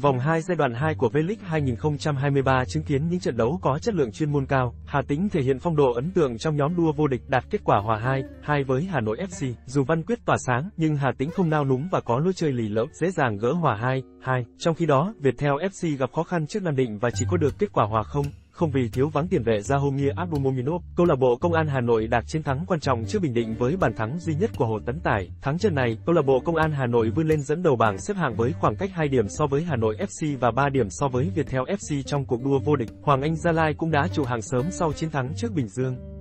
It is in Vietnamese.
Vòng 2 giai đoạn 2 của V-League 2023 chứng kiến những trận đấu có chất lượng chuyên môn cao. Hà Tĩnh thể hiện phong độ ấn tượng trong nhóm đua vô địch đạt kết quả hòa 2-2 với Hà Nội FC. Dù Văn Quyết tỏa sáng, nhưng Hà Tĩnh không nao núng và có lối chơi lì lợm, dễ dàng gỡ hòa 2-2. Trong khi đó, Viettel FC gặp khó khăn trước Nam Định và chỉ có được kết quả hòa 0 không vì thiếu vắng tiền vệ Zahomir Abumominov, câu lạc bộ Công an Hà Nội đạt chiến thắng quan trọng trước Bình Định với bàn thắng duy nhất của Hồ Tấn Tài. Thắng trận này, câu lạc bộ Công an Hà Nội vươn lên dẫn đầu bảng xếp hạng với khoảng cách 2 điểm so với Hà Nội FC và 3 điểm so với Viettel FC trong cuộc đua vô địch. Hoàng Anh Gia Lai cũng đã trụ hàng sớm sau chiến thắng trước Bình Dương.